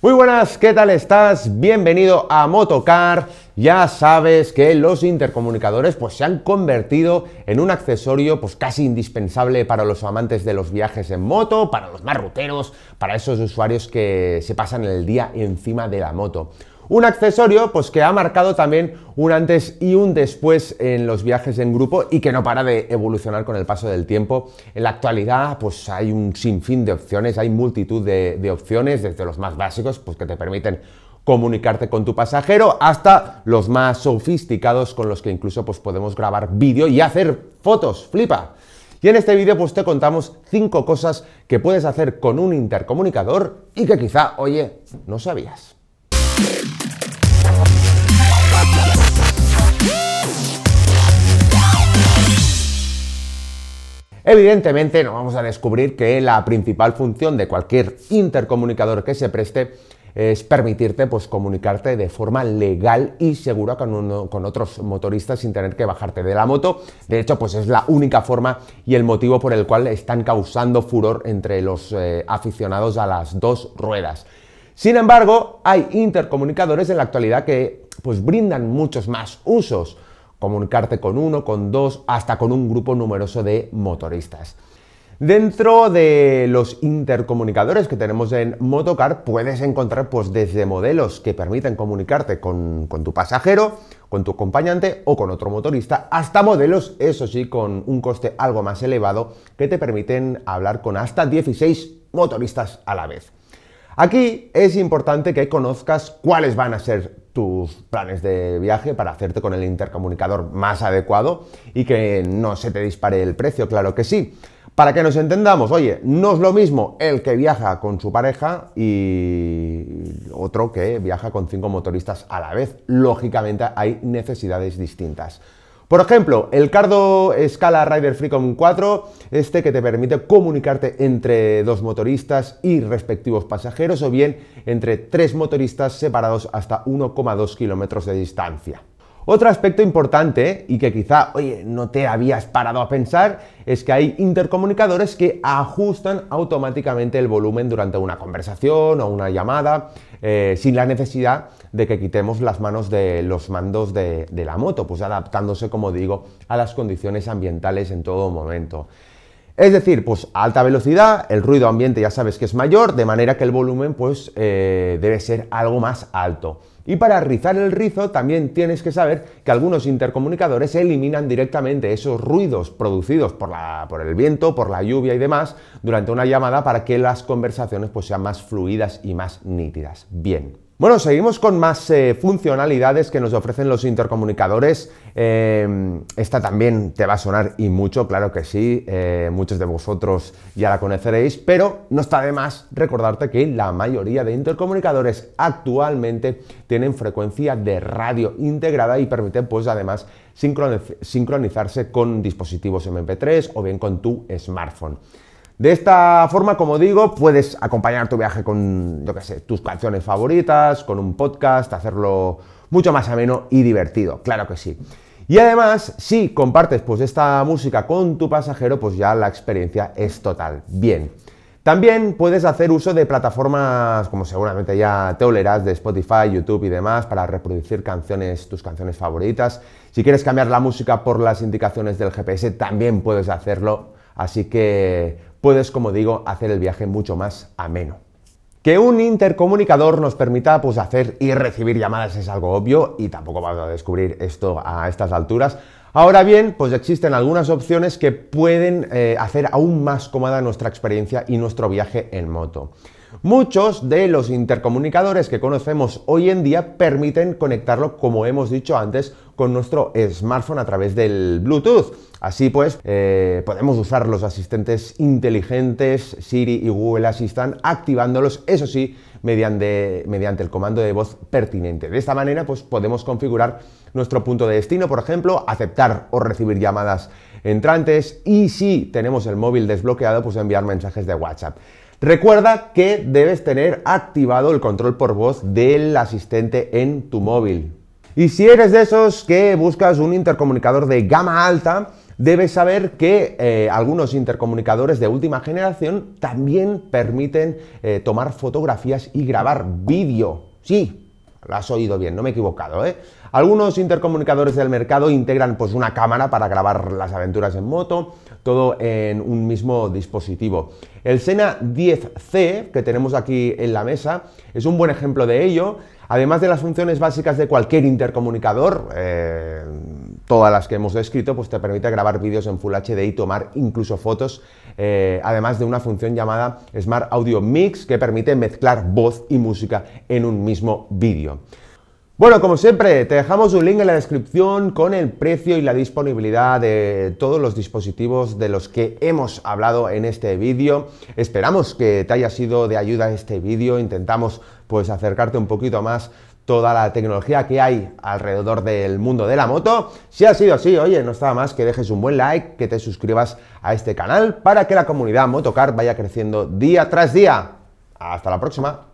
Muy buenas, ¿qué tal estás? Bienvenido a Motocar. Ya sabes que los intercomunicadores pues, se han convertido en un accesorio pues, casi indispensable para los amantes de los viajes en moto, para los más ruteros, para esos usuarios que se pasan el día encima de la moto. Un accesorio pues, que ha marcado también un antes y un después en los viajes en grupo y que no para de evolucionar con el paso del tiempo. En la actualidad pues, hay un sinfín de opciones, hay multitud de, opciones, desde los más básicos pues, que te permiten comunicarte con tu pasajero, hasta los más sofisticados con los que incluso pues, podemos grabar vídeo y hacer fotos. ¡Flipa! Y en este vídeo pues te contamos 5 cosas que puedes hacer con un intercomunicador y que quizá, oye, no sabías. Evidentemente nos vamos a descubrir que la principal función de cualquier intercomunicador que se preste es permitirte pues, comunicarte de forma legal y segura con, otros motoristas sin tener que bajarte de la moto. De hecho, pues es la única forma y el motivo por el cual están causando furor entre los eh, aficionados a las dos ruedas. Sin embargo, hay intercomunicadores en la actualidad que pues, brindan muchos más usos. Comunicarte con uno, con dos, hasta con un grupo numeroso de motoristas. Dentro de los intercomunicadores que tenemos en Motocar puedes encontrar pues desde modelos que permiten comunicarte con, tu pasajero, con tu acompañante o con otro motorista, hasta modelos, eso sí, con un coste algo más elevado que te permiten hablar con hasta 16 motoristas a la vez. Aquí es importante que conozcas cuáles van a ser tus planes de viaje para hacerte con el intercomunicador más adecuado y que no se te dispare el precio, claro que sí. Para que nos entendamos, oye, no es lo mismo el que viaja con su pareja y otro que viaja con cinco motoristas a la vez. Lógicamente hay necesidades distintas. Por ejemplo, el Cardo Scala Rider Freecom 4, este que te permite comunicarte entre dos motoristas y respectivos pasajeros o bien entre tres motoristas separados hasta 1,2 kilómetros de distancia. Otro aspecto importante y que quizá, oye, no te habías parado a pensar, es que hay intercomunicadores que ajustan automáticamente el volumen durante una conversación o una llamada, eh, sin la necesidad de que quitemos las manos de los mandos de, la moto, pues adaptándose, como digo, a las condiciones ambientales en todo momento. Es decir, pues alta velocidad, el ruido ambiente ya sabes que es mayor, de manera que el volumen pues eh, debe ser algo más alto. Y para rizar el rizo también tienes que saber que algunos intercomunicadores eliminan directamente esos ruidos producidos por, el viento, por la lluvia y demás durante una llamada para que las conversaciones pues, sean más fluidas y más nítidas. Bien. Bueno, seguimos con más eh, funcionalidades que nos ofrecen los intercomunicadores. Em, esta también te va a sonar y mucho, claro que sí, eh, muchos de vosotros ya la conoceréis, pero no está de más recordarte que la mayoría de intercomunicadores actualmente tienen frecuencia de radio integrada y permiten pues además sincronizarse con dispositivos MP3 o bien con tu smartphone. De esta forma, como digo, puedes acompañar tu viaje con, yo qué sé, tus canciones favoritas, con un podcast, hacerlo mucho más ameno y divertido, claro que sí. Y además, si compartes pues esta música con tu pasajero, pues ya la experiencia es total. Bien. También puedes hacer uso de plataformas, como seguramente ya te olerás, de Spotify, YouTube y demás, para reproducir canciones, tus canciones favoritas. Si quieres cambiar la música por las indicaciones del GPS, también puedes hacerlo Así que puedes, como digo, hacer el viaje mucho más ameno. Que un intercomunicador nos permita pues, hacer y recibir llamadas es algo obvio y tampoco vamos a descubrir esto a estas alturas. Ahora bien, pues existen algunas opciones que pueden eh, hacer aún más cómoda nuestra experiencia y nuestro viaje en moto. Muchos de los intercomunicadores que conocemos hoy en día permiten conectarlo, como hemos dicho antes, con nuestro smartphone a través del Bluetooth. Así pues, eh, podemos usar los asistentes inteligentes Siri y Google Assistant activándolos, eso sí, mediante, mediante el comando de voz pertinente. De esta manera, pues podemos configurar nuestro punto de destino, por ejemplo, aceptar o recibir llamadas entrantes y si tenemos el móvil desbloqueado, pues enviar mensajes de WhatsApp. Recuerda que debes tener activado el control por voz del asistente en tu móvil. Y si eres de esos que buscas un intercomunicador de gama alta, debes saber que eh, algunos intercomunicadores de última generación también permiten eh, tomar fotografías y grabar vídeo. Sí, lo has oído bien, no me he equivocado, ¿eh? Algunos intercomunicadores del mercado integran pues una cámara para grabar las aventuras en moto, todo en un mismo dispositivo. El Sena 10C que tenemos aquí en la mesa es un buen ejemplo de ello. Además de las funciones básicas de cualquier intercomunicador, eh, todas las que hemos descrito, pues te permite grabar vídeos en Full HD y tomar incluso fotos, eh, además de una función llamada Smart Audio Mix que permite mezclar voz y música en un mismo vídeo. Bueno, como siempre, te dejamos un link en la descripción con el precio y la disponibilidad de todos los dispositivos de los que hemos hablado en este vídeo. Esperamos que te haya sido de ayuda este vídeo, intentamos pues acercarte un poquito más toda la tecnología que hay alrededor del mundo de la moto. Si ha sido así, oye, no está más que dejes un buen like, que te suscribas a este canal para que la comunidad Motocar vaya creciendo día tras día. Hasta la próxima.